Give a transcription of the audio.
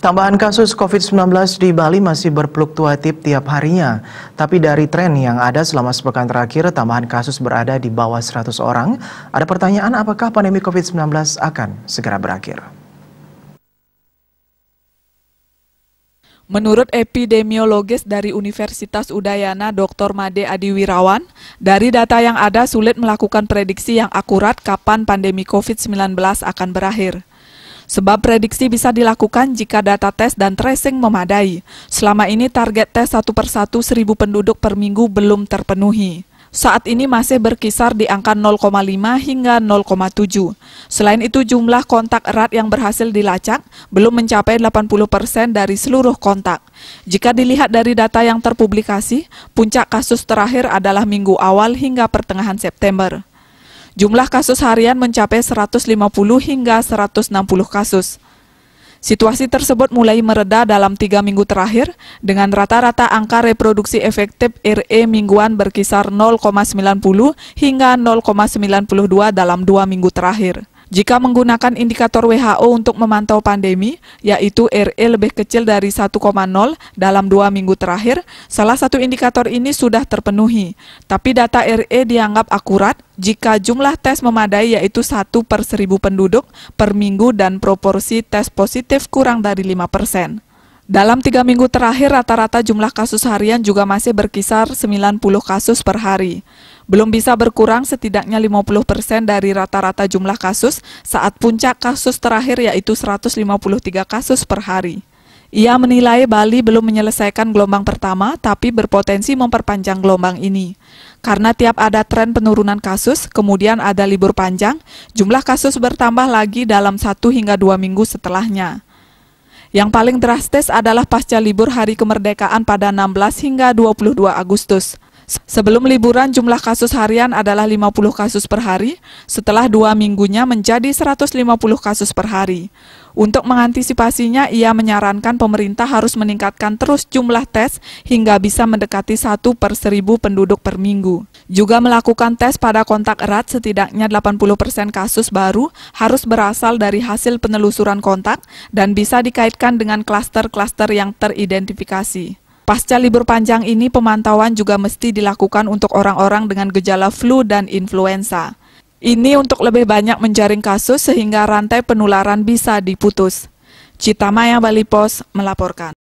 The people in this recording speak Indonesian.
Tambahan kasus COVID-19 di Bali masih berfluktuatif tiap harinya. Tapi dari tren yang ada selama sepekan terakhir, tambahan kasus berada di bawah 100 orang. Ada pertanyaan apakah pandemi COVID-19 akan segera berakhir? Menurut epidemiologis dari Universitas Udayana Dr. Made Adiwirawan, dari data yang ada sulit melakukan prediksi yang akurat kapan pandemi COVID-19 akan berakhir. Sebab prediksi bisa dilakukan jika data tes dan tracing memadai. Selama ini target tes satu persatu seribu penduduk per minggu belum terpenuhi saat ini masih berkisar di angka 0,5 hingga 0,7. Selain itu jumlah kontak erat yang berhasil dilacak belum mencapai 80% persen dari seluruh kontak. Jika dilihat dari data yang terpublikasi, puncak kasus terakhir adalah minggu awal hingga pertengahan September. Jumlah kasus harian mencapai 150 hingga 160 kasus. Situasi tersebut mulai mereda dalam tiga minggu terakhir dengan rata-rata angka reproduksi efektif RE mingguan berkisar 0,90 hingga 0,92 dalam dua minggu terakhir. Jika menggunakan indikator WHO untuk memantau pandemi, yaitu RE lebih kecil dari 1,0 dalam dua minggu terakhir, salah satu indikator ini sudah terpenuhi. Tapi data RE dianggap akurat jika jumlah tes memadai yaitu 1 per 1000 penduduk per minggu dan proporsi tes positif kurang dari 5 persen. Dalam tiga minggu terakhir, rata-rata jumlah kasus harian juga masih berkisar 90 kasus per hari. Belum bisa berkurang setidaknya 50% persen dari rata-rata jumlah kasus saat puncak kasus terakhir yaitu 153 kasus per hari. Ia menilai Bali belum menyelesaikan gelombang pertama, tapi berpotensi memperpanjang gelombang ini. Karena tiap ada tren penurunan kasus, kemudian ada libur panjang, jumlah kasus bertambah lagi dalam satu hingga dua minggu setelahnya. Yang paling drastis adalah pasca libur hari kemerdekaan pada 16 hingga 22 Agustus. Sebelum liburan jumlah kasus harian adalah 50 kasus per hari, setelah dua minggunya menjadi 150 kasus per hari. Untuk mengantisipasinya, ia menyarankan pemerintah harus meningkatkan terus jumlah tes hingga bisa mendekati 1 per 1000 penduduk per minggu. Juga melakukan tes pada kontak erat setidaknya 80% persen kasus baru harus berasal dari hasil penelusuran kontak dan bisa dikaitkan dengan klaster-klaster yang teridentifikasi. Pasca libur panjang ini, pemantauan juga mesti dilakukan untuk orang-orang dengan gejala flu dan influenza. Ini untuk lebih banyak menjaring kasus sehingga rantai penularan bisa diputus. Citamaya Bali Pos melaporkan.